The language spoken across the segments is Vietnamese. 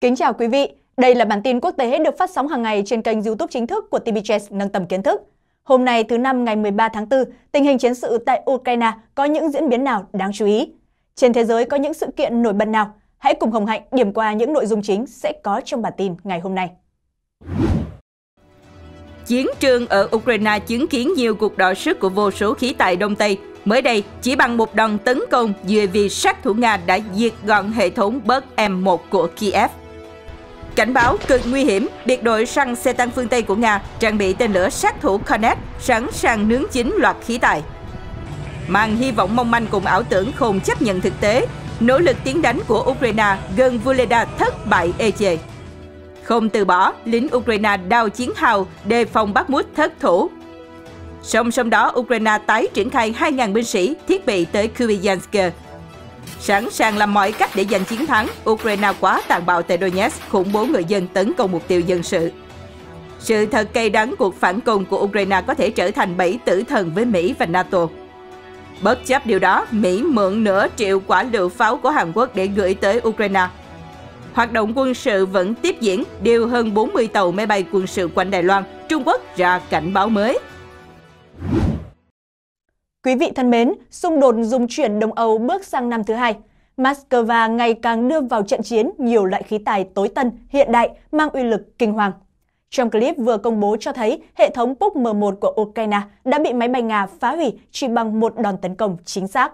Kính chào quý vị, đây là bản tin quốc tế được phát sóng hàng ngày trên kênh YouTube chính thức của TBS nâng tầm kiến thức. Hôm nay thứ năm ngày 13 tháng 4, tình hình chiến sự tại Ukraine có những diễn biến nào đáng chú ý? Trên thế giới có những sự kiện nổi bật nào? Hãy cùng Hồng Hạnh điểm qua những nội dung chính sẽ có trong bản tin ngày hôm nay. Chiến trường ở Ukraine chứng kiến nhiều cuộc đọ sức của vô số khí tài Đông Tây. Mới đây, chỉ bằng một đòn tấn công, UAV sát thủ Nga đã diệt gọn hệ thống Berg M1 của Kiev. Cảnh báo cực nguy hiểm, biệt đội săn xe tăng phương Tây của Nga trang bị tên lửa sát thủ Connect sẵn sàng nướng chín loạt khí tài. Mang hy vọng mong manh cùng ảo tưởng không chấp nhận thực tế, nỗ lực tiến đánh của Ukraine gần Vuleda thất bại ê chề. Không từ bỏ, lính Ukraine đào chiến hào, đề phòng bắt mút thất thủ. Song song đó, Ukraine tái triển khai 2.000 binh sĩ, thiết bị tới Kupiansk sẵn sàng làm mọi cách để giành chiến thắng. Ukraine quá tàn bạo tại Donetsk, khủng bố người dân tấn công mục tiêu dân sự. Sự thật cay đắng cuộc phản công của Ukraine có thể trở thành bẫy tử thần với Mỹ và NATO. Bất chấp điều đó, Mỹ mượn nửa triệu quả lựu pháo của Hàn Quốc để gửi tới Ukraine. Hoạt động quân sự vẫn tiếp diễn, điều hơn 40 tàu máy bay quân sự quanh Đài Loan. Trung Quốc ra cảnh báo mới. Quý vị thân mến, xung đột dùng chuyển Đông Âu bước sang năm thứ hai. Moscow ngày càng đưa vào trận chiến nhiều loại khí tài tối tân, hiện đại, mang uy lực kinh hoàng. Trong clip vừa công bố cho thấy hệ thống Puk M1 của Ukraine đã bị máy bay Nga phá hủy chỉ bằng một đòn tấn công chính xác.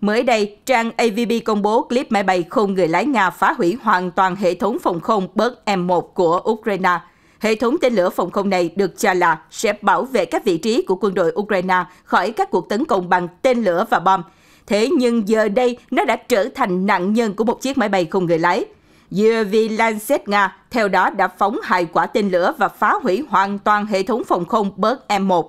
Mới đây, trang AVB công bố clip máy bay không người lái Nga phá hủy hoàn toàn hệ thống phòng không Berg M1 của Ukraine – Hệ thống tên lửa phòng không này được cho là sẽ bảo vệ các vị trí của quân đội Ukraine khỏi các cuộc tấn công bằng tên lửa và bom. Thế nhưng giờ đây, nó đã trở thành nạn nhân của một chiếc máy bay không người lái. Yuri Lancet Nga theo đó đã phóng hai quả tên lửa và phá hủy hoàn toàn hệ thống phòng không Berg M1.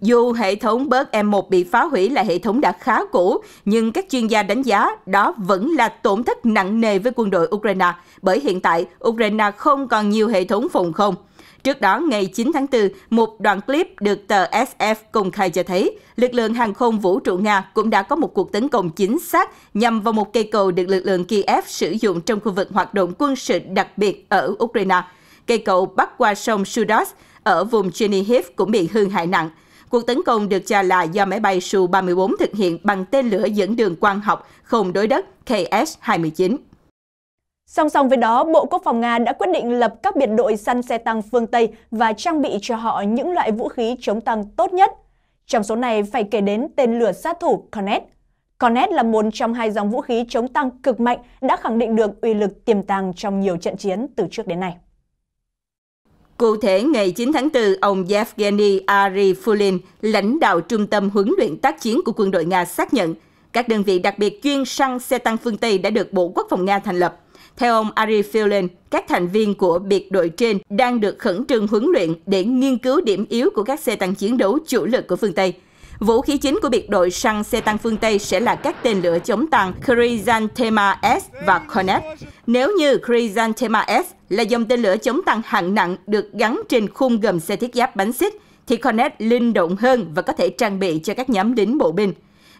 Dù hệ thống Berg M1 bị phá hủy là hệ thống đã khá cũ, nhưng các chuyên gia đánh giá đó vẫn là tổn thất nặng nề với quân đội Ukraine, bởi hiện tại Ukraine không còn nhiều hệ thống phòng không. Trước đó, ngày 9 tháng 4, một đoạn clip được tờ SF công khai cho thấy lực lượng hàng không vũ trụ Nga cũng đã có một cuộc tấn công chính xác nhằm vào một cây cầu được lực lượng Kiev sử dụng trong khu vực hoạt động quân sự đặc biệt ở Ukraine. Cây cầu bắc qua sông Sudos ở vùng Chernihiv cũng bị hư hại nặng. Cuộc tấn công được cho là do máy bay Su-34 thực hiện bằng tên lửa dẫn đường quang học không đối đất KS-29. Song song với đó, Bộ Quốc phòng Nga đã quyết định lập các biệt đội săn xe tăng phương Tây và trang bị cho họ những loại vũ khí chống tăng tốt nhất. Trong số này phải kể đến tên lửa sát thủ Cornet. Cornet là một trong hai dòng vũ khí chống tăng cực mạnh đã khẳng định được uy lực tiềm tàng trong nhiều trận chiến từ trước đến nay. Cụ thể, ngày 9 tháng 4, ông Yevgeny Arifulin, lãnh đạo Trung tâm huấn luyện tác chiến của quân đội Nga xác nhận, các đơn vị đặc biệt chuyên săn xe tăng phương Tây đã được Bộ Quốc phòng Nga thành lập. Theo ông Ari Fielding, các thành viên của biệt đội trên đang được khẩn trương huấn luyện để nghiên cứu điểm yếu của các xe tăng chiến đấu chủ lực của phương Tây. Vũ khí chính của biệt đội săn xe tăng phương Tây sẽ là các tên lửa chống tăng Chrysanthema S và Cornet. Nếu như Chrysanthema S là dòng tên lửa chống tăng hạng nặng được gắn trên khung gầm xe thiết giáp bánh xích, thì Cornet linh động hơn và có thể trang bị cho các nhóm lính bộ binh.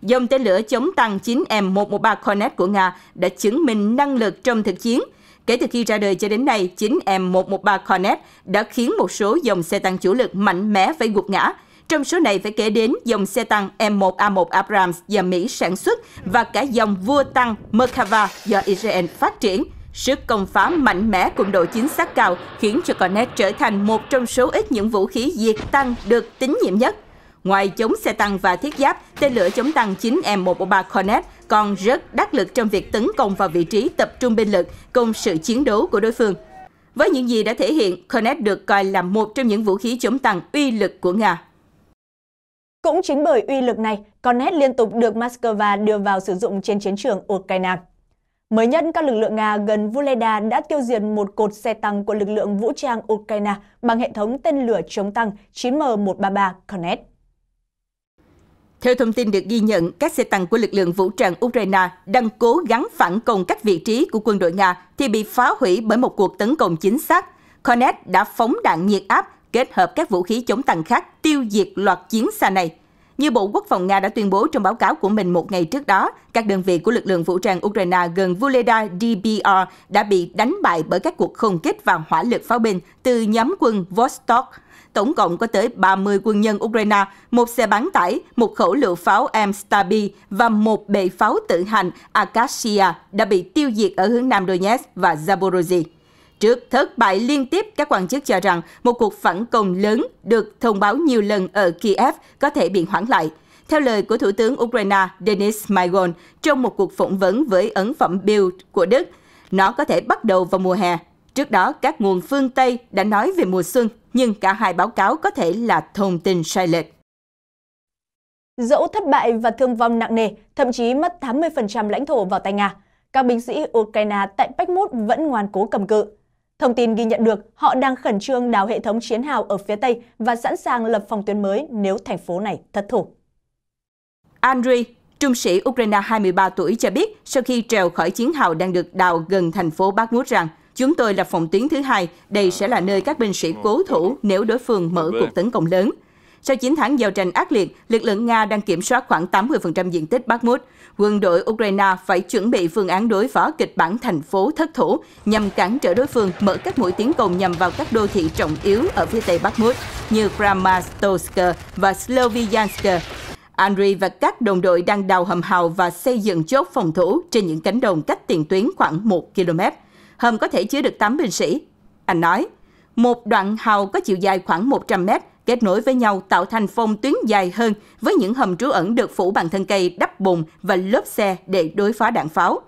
Dòng tên lửa chống tăng 9M113 Cornet của Nga đã chứng minh năng lực trong thực chiến. Kể từ khi ra đời cho đến nay, 9M113 Cornet đã khiến một số dòng xe tăng chủ lực mạnh mẽ phải gục ngã. Trong số này phải kể đến dòng xe tăng M1A1 Abrams do Mỹ sản xuất và cả dòng vua tăng Merkava do Israel phát triển. Sức công phá mạnh mẽ cùng độ chính xác cao khiến cho Cornet trở thành một trong số ít những vũ khí diệt tăng được tín nhiệm nhất. Ngoài chống xe tăng và thiết giáp, tên lửa chống tăng 9M143 Cornet còn rất đắc lực trong việc tấn công vào vị trí tập trung binh lực cùng sự chiến đấu của đối phương. Với những gì đã thể hiện, Cornet được coi là một trong những vũ khí chống tăng uy lực của Nga. Cũng chính bởi uy lực này, Cornet liên tục được Moscow đưa vào sử dụng trên chiến trường Ukraine. Mới nhất, các lực lượng Nga gần Vuleda đã tiêu diệt một cột xe tăng của lực lượng vũ trang Ukraine bằng hệ thống tên lửa chống tăng 9M133 Cornet. Theo thông tin được ghi nhận, các xe tăng của lực lượng vũ trang Ukraine đang cố gắng phản công các vị trí của quân đội Nga thì bị phá hủy bởi một cuộc tấn công chính xác. Cornet đã phóng đạn nhiệt áp kết hợp các vũ khí chống tăng khác tiêu diệt loạt chiến xa này. Như Bộ Quốc phòng Nga đã tuyên bố trong báo cáo của mình một ngày trước đó, các đơn vị của lực lượng vũ trang Ukraine gần Vuleda DBR đã bị đánh bại bởi các cuộc không kích và hỏa lực pháo binh từ nhóm quân Vostok. Tổng cộng có tới 30 quân nhân Ukraine, một xe bán tải, một khẩu lựu pháo Amstabi và một bệ pháo tự hành Akashia đã bị tiêu diệt ở hướng Nam Donetsk và Zaporozhye. Trước thất bại liên tiếp, các quan chức cho rằng một cuộc phản công lớn được thông báo nhiều lần ở Kiev có thể bị hoãn lại. Theo lời của Thủ tướng Ukraine Denis Maigol trong một cuộc phỏng vấn với ấn phẩm Bild của Đức, nó có thể bắt đầu vào mùa hè. Trước đó, các nguồn phương Tây đã nói về mùa xuân, nhưng cả hai báo cáo có thể là thông tin sai lệch. Dẫu thất bại và thương vong nặng nề, thậm chí mất 80% lãnh thổ vào tay Nga, các binh sĩ Ukraine tại Pekmut vẫn ngoan cố cầm cự. Thông tin ghi nhận được, họ đang khẩn trương đào hệ thống chiến hào ở phía Tây và sẵn sàng lập phòng tuyến mới nếu thành phố này thất thủ. Andriy, trung sĩ Ukraine 23 tuổi cho biết sau khi trèo khỏi chiến hào đang được đào gần thành phố Bakhmut rằng Chúng tôi là phòng tuyến thứ hai, đây sẽ là nơi các binh sĩ cố thủ nếu đối phương mở cuộc tấn công lớn. Sau 9 tháng giao tranh ác liệt, lực lượng Nga đang kiểm soát khoảng 80% diện tích Bakhmut. Quân đội Ukraine phải chuẩn bị phương án đối phó kịch bản thành phố thất thủ nhằm cản trở đối phương mở các mũi tiến công nhằm vào các đô thị trọng yếu ở phía tây Bakhmut như Kramatorsk và Sloviansk. Andriy và các đồng đội đang đào hầm hào và xây dựng chốt phòng thủ trên những cánh đồng cách tiền tuyến khoảng 1 km. Hầm có thể chứa được 8 binh sĩ. Anh nói, một đoạn hào có chiều dài khoảng 100 mét, kết nối với nhau tạo thành phong tuyến dài hơn với những hầm trú ẩn được phủ bằng thân cây đắp bùn và lớp xe để đối phó đạn pháo.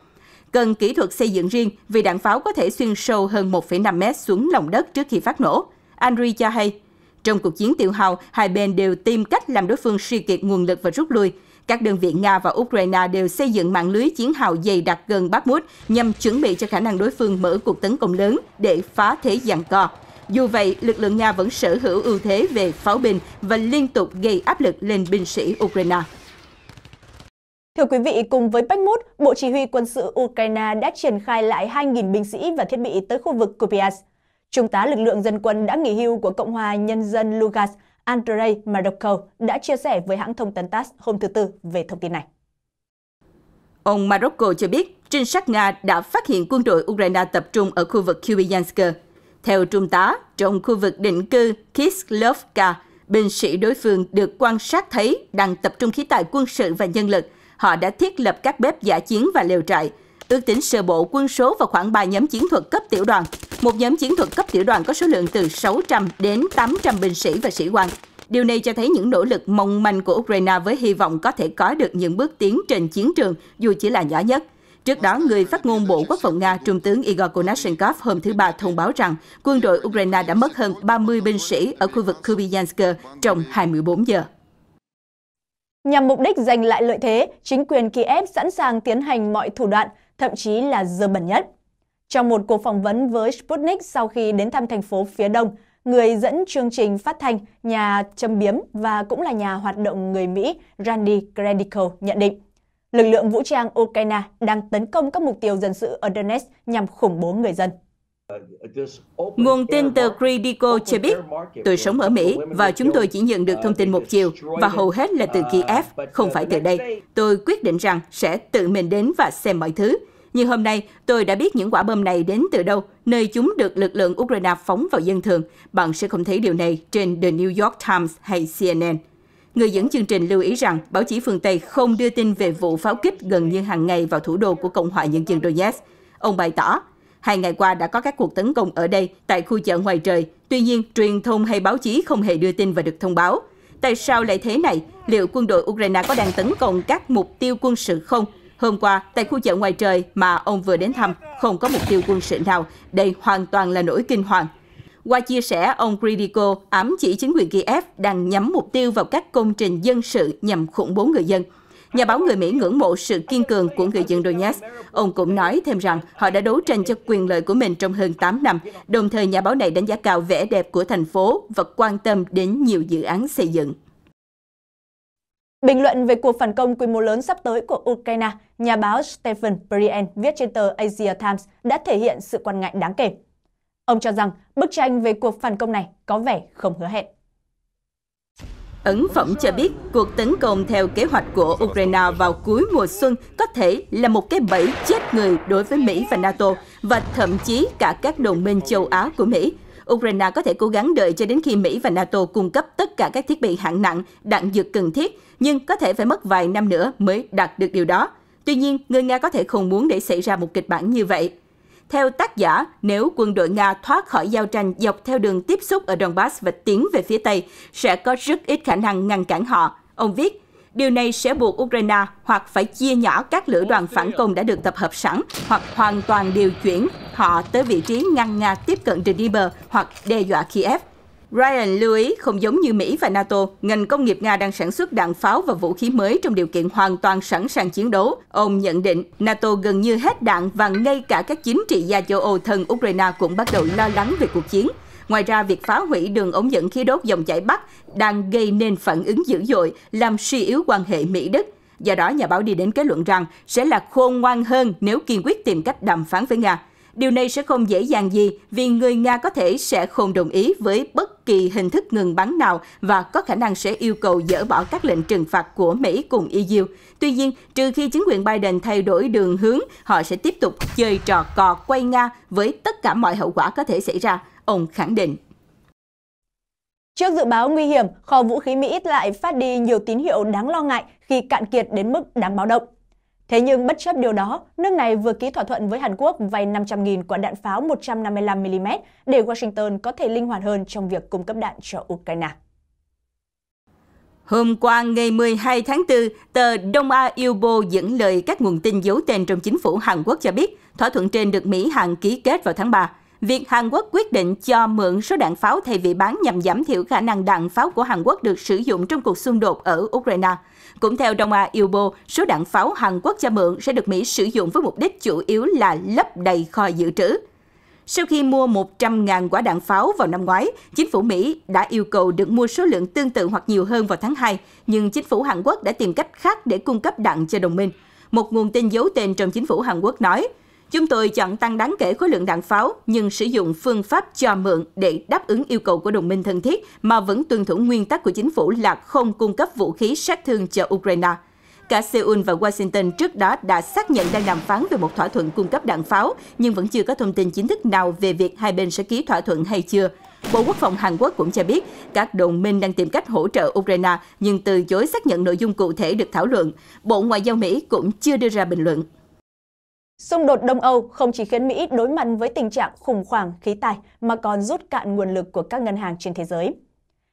Cần kỹ thuật xây dựng riêng vì đạn pháo có thể xuyên sâu hơn 1,5 mét xuống lòng đất trước khi phát nổ. Andriy cho hay, trong cuộc chiến tiêu hao, hai bên đều tìm cách làm đối phương suy kiệt nguồn lực và rút lui. Các đơn vị Nga và Ukraine đều xây dựng mạng lưới chiến hào dày đặc gần Bakhmut nhằm chuẩn bị cho khả năng đối phương mở cuộc tấn công lớn để phá thế giằng co. Dù vậy, lực lượng Nga vẫn sở hữu ưu thế về pháo binh và liên tục gây áp lực lên binh sĩ Ukraine. Thưa quý vị, cùng với Pekmut, Bộ Chỉ huy quân sự Ukraine đã triển khai lại 2.000 binh sĩ và thiết bị tới khu vực Kupiansk. Trung tá lực lượng dân quân đã nghỉ hưu của Cộng hòa Nhân dân Lugansk, Andrei Marovko, đã chia sẻ với hãng thông tấn TASS hôm thứ Tư về thông tin này. Ông Marocco cho biết, trinh sát Nga đã phát hiện quân đội Ukraine tập trung ở khu vực Kupiansk theo Trung tá, trong khu vực định cư Kislovka, binh sĩ đối phương được quan sát thấy đang tập trung khí tài quân sự và nhân lực. Họ đã thiết lập các bếp giả chiến và lều trại. Ước tính sơ bộ quân số vào khoảng 3 nhóm chiến thuật cấp tiểu đoàn. Một nhóm chiến thuật cấp tiểu đoàn có số lượng từ 600 đến 800 binh sĩ và sĩ quan. Điều này cho thấy những nỗ lực mong manh của Ukraine với hy vọng có thể có được những bước tiến trên chiến trường dù chỉ là nhỏ nhất. Trước đó, người phát ngôn Bộ Quốc phòng Nga Trung tướng Igor Konashenkov hôm thứ Ba thông báo rằng quân đội Ukraine đã mất hơn 30 binh sĩ ở khu vực Kupiansk trong 24 giờ. Nhằm mục đích giành lại lợi thế, chính quyền Kiev sẵn sàng tiến hành mọi thủ đoạn, thậm chí là dơ bẩn nhất. Trong một cuộc phỏng vấn với Sputnik sau khi đến thăm thành phố phía đông, người dẫn chương trình phát thanh, nhà châm biếm và cũng là nhà hoạt động người Mỹ Randy Credico nhận định lực lượng vũ trang Ukraine đang tấn công các mục tiêu dân sự ở Donetsk nhằm khủng bố người dân. Nguồn tin từ Critico cho biết, tôi sống ở Mỹ và chúng tôi chỉ nhận được uh, thông tin một chiều và hầu hết là từ uh, Kiev, không uh, phải từ đây. Tôi quyết định rằng sẽ tự mình đến và xem mọi thứ. Nhưng hôm nay, tôi đã biết những quả bom này đến từ đâu, nơi chúng được lực lượng Ukraine phóng vào dân thường. Bạn sẽ không thấy điều này trên The New York Times hay CNN. Người dẫn chương trình lưu ý rằng báo chí phương Tây không đưa tin về vụ pháo kích gần như hàng ngày vào thủ đô của Cộng hòa Nhân dân Donetsk. Ông bày tỏ, hai ngày qua đã có các cuộc tấn công ở đây tại khu chợ ngoài trời. Tuy nhiên, truyền thông hay báo chí không hề đưa tin và được thông báo. Tại sao lại thế này? Liệu quân đội Ukraine có đang tấn công các mục tiêu quân sự không? Hôm qua, tại khu chợ ngoài trời mà ông vừa đến thăm, không có mục tiêu quân sự nào. Đây hoàn toàn là nỗi kinh hoàng. Qua chia sẻ, ông Gridiko ám chỉ chính quyền Kiev đang nhắm mục tiêu vào các công trình dân sự nhằm khủng bố người dân. Nhà báo người Mỹ ngưỡng mộ sự kiên cường của người dân Donetsk. Ông cũng nói thêm rằng họ đã đấu tranh cho quyền lợi của mình trong hơn 8 năm, đồng thời nhà báo này đánh giá cao vẻ đẹp của thành phố và quan tâm đến nhiều dự án xây dựng. Bình luận về cuộc phản công quy mô lớn sắp tới của Ukraine, nhà báo Stephen Brien viết trên tờ Asia Times đã thể hiện sự quan ngại đáng kể. Ông cho rằng bức tranh về cuộc phản công này có vẻ không hứa hẹn. Ấn phẩm cho biết cuộc tấn công theo kế hoạch của Ukraine vào cuối mùa xuân có thể là một cái bẫy chết người đối với Mỹ và NATO và thậm chí cả các đồng minh châu Á của Mỹ. Ukraine có thể cố gắng đợi cho đến khi Mỹ và NATO cung cấp tất cả các thiết bị hạng nặng, đạn dược cần thiết, nhưng có thể phải mất vài năm nữa mới đạt được điều đó. Tuy nhiên, người Nga có thể không muốn để xảy ra một kịch bản như vậy. Theo tác giả, nếu quân đội Nga thoát khỏi giao tranh dọc theo đường tiếp xúc ở Donbass và tiến về phía Tây, sẽ có rất ít khả năng ngăn cản họ. Ông viết, Điều này sẽ buộc Ukraine hoặc phải chia nhỏ các lữ đoàn phản công đã được tập hợp sẵn hoặc hoàn toàn điều chuyển họ tới vị trí ngăn Nga tiếp cận trên Dnieper hoặc đe dọa Kiev. Ryan lưu ý, không giống như Mỹ và NATO, ngành công nghiệp Nga đang sản xuất đạn pháo và vũ khí mới trong điều kiện hoàn toàn sẵn sàng chiến đấu. Ông nhận định, NATO gần như hết đạn và ngay cả các chính trị gia châu Âu thân Ukraine cũng bắt đầu lo lắng về cuộc chiến. Ngoài ra, việc phá hủy đường ống dẫn khí đốt dòng chảy Bắc đang gây nên phản ứng dữ dội, làm suy yếu quan hệ Mỹ-Đức. Do đó, nhà báo đi đến kết luận rằng sẽ là khôn ngoan hơn nếu kiên quyết tìm cách đàm phán với Nga. Điều này sẽ không dễ dàng gì vì người Nga có thể sẽ không đồng ý với bất kỳ hình thức ngừng bắn nào và có khả năng sẽ yêu cầu dỡ bỏ các lệnh trừng phạt của Mỹ cùng EU. Tuy nhiên, trừ khi chính quyền Biden thay đổi đường hướng, họ sẽ tiếp tục chơi trò cò quay Nga với tất cả mọi hậu quả có thể xảy ra, ông khẳng định. Trước dự báo nguy hiểm, kho vũ khí Mỹ lại phát đi nhiều tín hiệu đáng lo ngại khi cạn kiệt đến mức đáng báo động. Thế nhưng bất chấp điều đó, nước này vừa ký thỏa thuận với Hàn Quốc vay 500.000 quả đạn pháo 155mm để Washington có thể linh hoạt hơn trong việc cung cấp đạn cho Ukraine. Hôm qua ngày 12 tháng 4, tờ Đông A Ilbo dẫn lời các nguồn tin giấu tên trong chính phủ Hàn Quốc cho biết thỏa thuận trên được Mỹ-Hàn ký kết vào tháng 3 việc Hàn Quốc quyết định cho mượn số đạn pháo thay vì bán nhằm giảm thiểu khả năng đạn pháo của Hàn Quốc được sử dụng trong cuộc xung đột ở Ukraine cũng theo Đông A Ilbo, số đạn pháo Hàn Quốc cho mượn sẽ được Mỹ sử dụng với mục đích chủ yếu là lấp đầy kho dự trữ. Sau khi mua 100.000 quả đạn pháo vào năm ngoái, chính phủ Mỹ đã yêu cầu được mua số lượng tương tự hoặc nhiều hơn vào tháng 2, nhưng chính phủ Hàn Quốc đã tìm cách khác để cung cấp đạn cho đồng minh. Một nguồn tin giấu tên trong chính phủ Hàn Quốc nói, Chúng tôi chọn tăng đáng kể khối lượng đạn pháo nhưng sử dụng phương pháp cho mượn để đáp ứng yêu cầu của đồng minh thân thiết mà vẫn tuân thủ nguyên tắc của chính phủ là không cung cấp vũ khí sát thương cho Ukraine. Cả Seoul và Washington trước đó đã xác nhận đang đàm phán về một thỏa thuận cung cấp đạn pháo, nhưng vẫn chưa có thông tin chính thức nào về việc hai bên sẽ ký thỏa thuận hay chưa. Bộ Quốc phòng Hàn Quốc cũng cho biết các đồng minh đang tìm cách hỗ trợ Ukraine nhưng từ chối xác nhận nội dung cụ thể được thảo luận. Bộ Ngoại giao Mỹ cũng chưa đưa ra bình luận. Xung đột Đông Âu không chỉ khiến Mỹ đối mặt với tình trạng khủng hoảng khí tài mà còn rút cạn nguồn lực của các ngân hàng trên thế giới.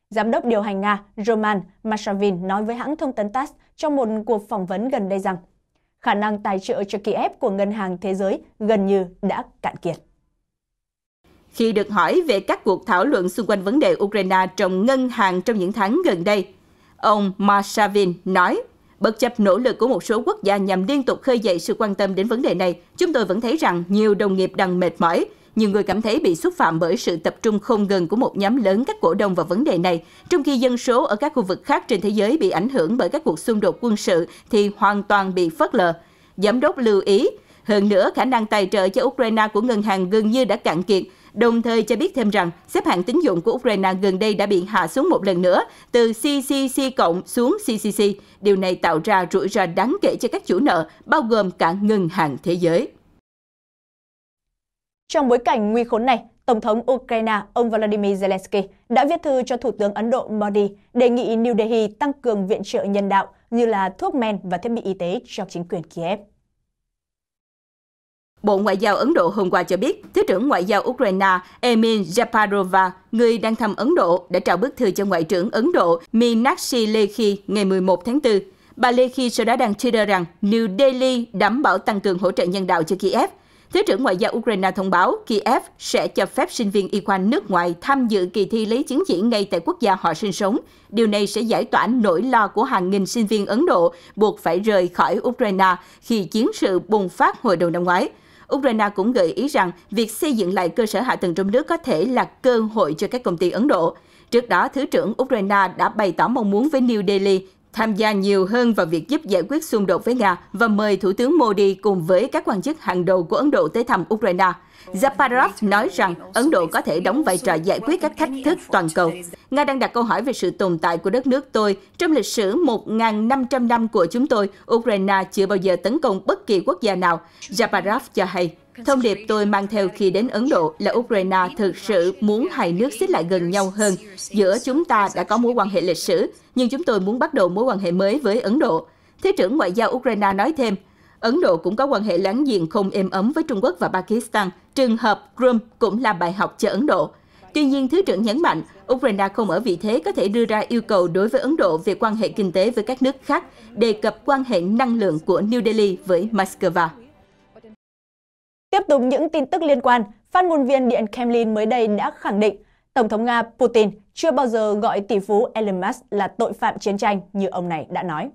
Giám đốc điều hành Nga Roman Mashavin nói với hãng thông tấn TASS trong một cuộc phỏng vấn gần đây rằng khả năng tài trợ cho Kiev của Ngân hàng Thế giới gần như đã cạn kiệt. Khi được hỏi về các cuộc thảo luận xung quanh vấn đề Ukraine trong ngân hàng trong những tháng gần đây, ông Mashavin nói Bất chấp nỗ lực của một số quốc gia nhằm liên tục khơi dậy sự quan tâm đến vấn đề này, chúng tôi vẫn thấy rằng nhiều đồng nghiệp đang mệt mỏi. Nhiều người cảm thấy bị xúc phạm bởi sự tập trung không ngừng của một nhóm lớn các cổ đông vào vấn đề này, trong khi dân số ở các khu vực khác trên thế giới bị ảnh hưởng bởi các cuộc xung đột quân sự thì hoàn toàn bị phớt lờ. Giám đốc lưu ý, hơn nữa khả năng tài trợ cho Ukraine của ngân hàng gần như đã cạn kiệt, đồng thời cho biết thêm rằng xếp hạng tín dụng của Ukraine gần đây đã bị hạ xuống một lần nữa, từ CCC cộng xuống CCC. Điều này tạo ra rủi ro đáng kể cho các chủ nợ, bao gồm cả ngân hàng thế giới. Trong bối cảnh nguy khốn này, Tổng thống Ukraine ông Volodymyr Zelensky đã viết thư cho Thủ tướng Ấn Độ Modi đề nghị New Delhi tăng cường viện trợ nhân đạo như là thuốc men và thiết bị y tế cho chính quyền Kiev. Bộ Ngoại giao Ấn Độ hôm qua cho biết, Thứ trưởng Ngoại giao Ukraine Emin Japarova, người đang thăm Ấn Độ, đã trao bức thư cho Ngoại trưởng Ấn Độ Meenakshi Lekhi ngày 11 tháng 4. Bà Lekhi sau đó đăng Twitter rằng New Delhi đảm bảo tăng cường hỗ trợ nhân đạo cho Kiev. Thứ trưởng Ngoại giao Ukraine thông báo Kiev sẽ cho phép sinh viên y khoa nước ngoài tham dự kỳ thi lấy chứng chỉ ngay tại quốc gia họ sinh sống. Điều này sẽ giải tỏa nỗi lo của hàng nghìn sinh viên Ấn Độ buộc phải rời khỏi Ukraine khi chiến sự bùng phát hồi đầu năm ngoái. Ukraine cũng gợi ý rằng việc xây dựng lại cơ sở hạ tầng trong nước có thể là cơ hội cho các công ty Ấn Độ. Trước đó, Thứ trưởng Ukraine đã bày tỏ mong muốn với New Delhi tham gia nhiều hơn vào việc giúp giải quyết xung đột với Nga và mời Thủ tướng Modi cùng với các quan chức hàng đầu của Ấn Độ tới thăm Ukraine. Zaparov nói rằng Ấn Độ có thể đóng vai trò giải quyết các thách thức toàn cầu. Nga đang đặt câu hỏi về sự tồn tại của đất nước tôi. Trong lịch sử 1.500 năm của chúng tôi, Ukraine chưa bao giờ tấn công bất kỳ quốc gia nào. Zaparov cho hay. Thông điệp tôi mang theo khi đến Ấn Độ là Ukraine thực sự muốn hai nước xích lại gần nhau hơn. Giữa chúng ta đã có mối quan hệ lịch sử, nhưng chúng tôi muốn bắt đầu mối quan hệ mới với Ấn Độ. Thế trưởng Ngoại giao Ukraine nói thêm, Ấn Độ cũng có quan hệ láng giềng không êm ấm với Trung Quốc và Pakistan. Trường hợp Crimea cũng là bài học cho Ấn Độ. Tuy nhiên, Thứ trưởng nhấn mạnh, Ukraine không ở vị thế có thể đưa ra yêu cầu đối với Ấn Độ về quan hệ kinh tế với các nước khác, đề cập quan hệ năng lượng của New Delhi với Moscow. Tiếp tục những tin tức liên quan, phát ngôn viên Điện Kremlin mới đây đã khẳng định Tổng thống Nga Putin chưa bao giờ gọi tỷ phú Elon Musk là tội phạm chiến tranh như ông này đã nói.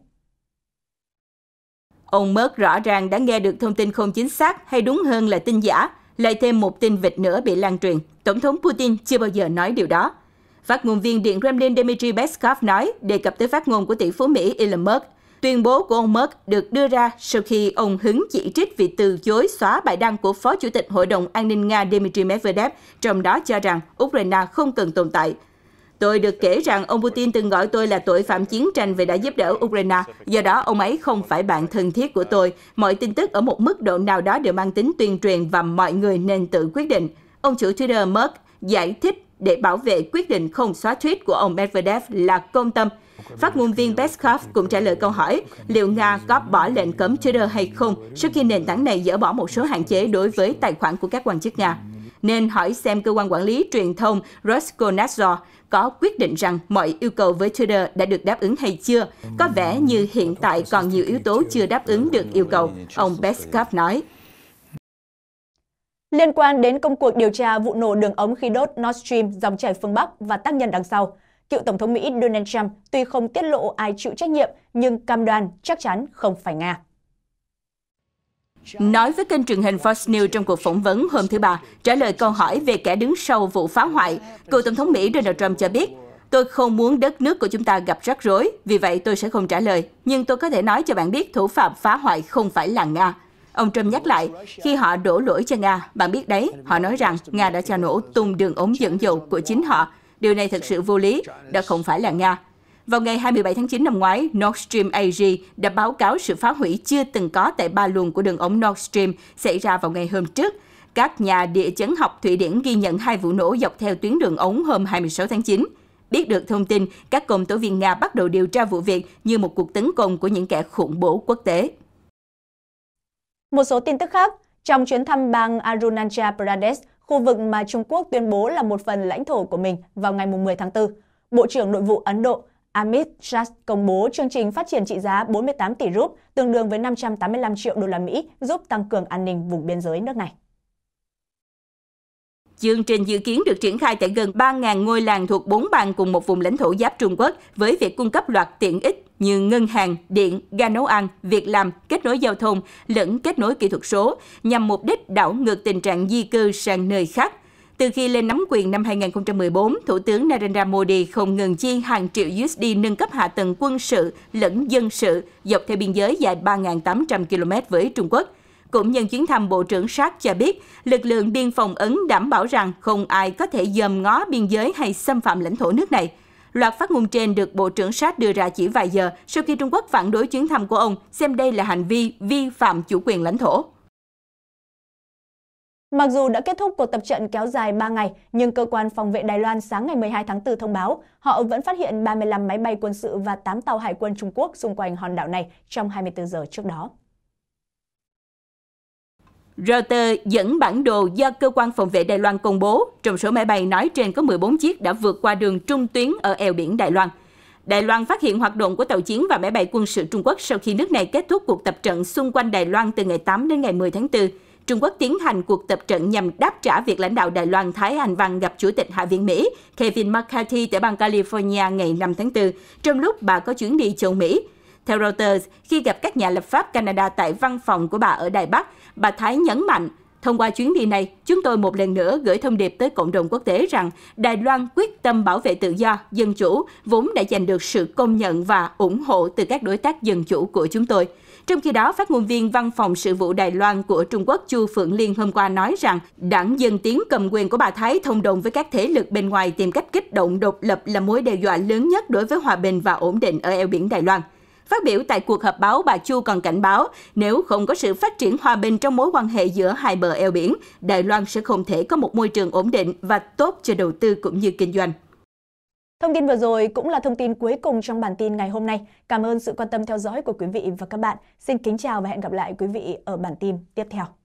Ông Musk rõ ràng đã nghe được thông tin không chính xác hay đúng hơn là tin giả, lại thêm một tin vịt nữa bị lan truyền. Tổng thống Putin chưa bao giờ nói điều đó. Phát ngôn viên Điện Kremlin Dmitry Peskov nói, đề cập tới phát ngôn của tỷ phú Mỹ Elon Musk, Tuyên bố của ông Merck được đưa ra sau khi ông hứng chỉ trích vì từ chối xóa bài đăng của Phó Chủ tịch Hội đồng An ninh Nga Dmitry Medvedev, trong đó cho rằng Ukraine không cần tồn tại. Tôi được kể rằng ông Putin từng gọi tôi là tội phạm chiến tranh vì đã giúp đỡ Ukraine, do đó ông ấy không phải bạn thân thiết của tôi. Mọi tin tức ở một mức độ nào đó đều mang tính tuyên truyền và mọi người nên tự quyết định. Ông chủ Twitter Merck giải thích để bảo vệ quyết định không xóa tweet của ông Medvedev là công tâm, Phát ngôn viên Peskov cũng trả lời câu hỏi liệu Nga có bỏ lệnh cấm Twitter hay không sau khi nền tảng này dỡ bỏ một số hạn chế đối với tài khoản của các quan chức Nga. Nên hỏi xem cơ quan quản lý truyền thông Roskomnadzor có quyết định rằng mọi yêu cầu với Twitter đã được đáp ứng hay chưa. Có vẻ như hiện tại còn nhiều yếu tố chưa đáp ứng được yêu cầu, ông Peskov nói. Liên quan đến công cuộc điều tra vụ nổ đường ống khí đốt Nord Stream dòng chảy phương Bắc và tác nhân đằng sau, cựu Tổng thống Mỹ Donald Trump tuy không tiết lộ ai chịu trách nhiệm nhưng cam đoan chắc chắn không phải Nga. Nói với kênh truyền hình Fox News trong cuộc phỏng vấn hôm thứ Ba, trả lời câu hỏi về kẻ đứng sau vụ phá hoại, cựu Tổng thống Mỹ Donald Trump cho biết, Tôi không muốn đất nước của chúng ta gặp rắc rối, vì vậy tôi sẽ không trả lời. Nhưng tôi có thể nói cho bạn biết thủ phạm phá hoại không phải là Nga. Ông Trump nhắc lại, khi họ đổ lỗi cho Nga, bạn biết đấy, họ nói rằng Nga đã cho nổ tung đường ống dẫn dầu của chính họ. Điều này thực sự vô lý, đó không phải là Nga. Vào ngày 27 tháng 9 năm ngoái, Nord Stream AG đã báo cáo sự phá hủy chưa từng có tại ba luồng của đường ống Nord Stream xảy ra vào ngày hôm trước. Các nhà địa chấn học Thụy Điển ghi nhận hai vụ nổ dọc theo tuyến đường ống hôm 26 tháng 9. Biết được thông tin, các công tố viên Nga bắt đầu điều tra vụ việc như một cuộc tấn công của những kẻ khủng bố quốc tế. Một số tin tức khác, trong chuyến thăm bang Arunachal Pradesh khu vực mà Trung Quốc tuyên bố là một phần lãnh thổ của mình vào ngày 10 tháng 4. Bộ trưởng Nội vụ Ấn Độ Amit Shah công bố chương trình phát triển trị giá 48 tỷ rúp, tương đương với 585 triệu đô la Mỹ, giúp tăng cường an ninh vùng biên giới nước này. Chương trình dự kiến được triển khai tại gần 3.000 ngôi làng thuộc 4 bang cùng một vùng lãnh thổ giáp Trung Quốc với việc cung cấp loạt tiện ích như ngân hàng, điện, ga nấu ăn, việc làm, kết nối giao thông lẫn kết nối kỹ thuật số nhằm mục đích đảo ngược tình trạng di cư sang nơi khác. Từ khi lên nắm quyền năm 2014, Thủ tướng Narendra Modi không ngừng chi hàng triệu USD nâng cấp hạ tầng quân sự lẫn dân sự dọc theo biên giới dài 3.800 km với Trung Quốc. Cũng nhân chuyến thăm Bộ trưởng sát cho biết, lực lượng biên phòng Ấn đảm bảo rằng không ai có thể dòm ngó biên giới hay xâm phạm lãnh thổ nước này. Loạt phát ngôn trên được Bộ trưởng Sát đưa ra chỉ vài giờ sau khi Trung Quốc phản đối chuyến thăm của ông, xem đây là hành vi vi phạm chủ quyền lãnh thổ. Mặc dù đã kết thúc cuộc tập trận kéo dài 3 ngày, nhưng cơ quan phòng vệ Đài Loan sáng ngày 12 tháng 4 thông báo họ vẫn phát hiện 35 máy bay quân sự và 8 tàu hải quân Trung Quốc xung quanh hòn đảo này trong 24 giờ trước đó. Reuters dẫn bản đồ do cơ quan phòng vệ Đài Loan công bố, trong số máy bay nói trên có 14 chiếc đã vượt qua đường trung tuyến ở eo biển Đài Loan. Đài Loan phát hiện hoạt động của tàu chiến và máy bay quân sự Trung Quốc sau khi nước này kết thúc cuộc tập trận xung quanh Đài Loan từ ngày 8 đến ngày 10 tháng 4. Trung Quốc tiến hành cuộc tập trận nhằm đáp trả việc lãnh đạo Đài Loan Thái Anh Văn gặp Chủ tịch Hạ viện Mỹ Kevin McCarthy tại bang California ngày 5 tháng 4, trong lúc bà có chuyến đi châu Mỹ. Theo Reuters, khi gặp các nhà lập pháp Canada tại văn phòng của bà ở Đài Bắc, bà Thái nhấn mạnh, Thông qua chuyến đi này, chúng tôi một lần nữa gửi thông điệp tới cộng đồng quốc tế rằng Đài Loan quyết tâm bảo vệ tự do, dân chủ, vốn đã giành được sự công nhận và ủng hộ từ các đối tác dân chủ của chúng tôi. Trong khi đó, phát ngôn viên Văn phòng Sự vụ Đài Loan của Trung Quốc Chu Phượng Liên hôm qua nói rằng đảng Dân Tiến cầm quyền của bà Thái thông đồng với các thế lực bên ngoài tìm cách kích động độc lập là mối đe dọa lớn nhất đối với hòa bình và ổn định ở eo biển Đài Loan. Phát biểu tại cuộc họp báo, bà Chu còn cảnh báo, nếu không có sự phát triển hòa bình trong mối quan hệ giữa hai bờ eo biển, Đài Loan sẽ không thể có một môi trường ổn định và tốt cho đầu tư cũng như kinh doanh. Thông tin vừa rồi cũng là thông tin cuối cùng trong bản tin ngày hôm nay. Cảm ơn sự quan tâm theo dõi của quý vị và các bạn. Xin kính chào và hẹn gặp lại quý vị ở bản tin tiếp theo.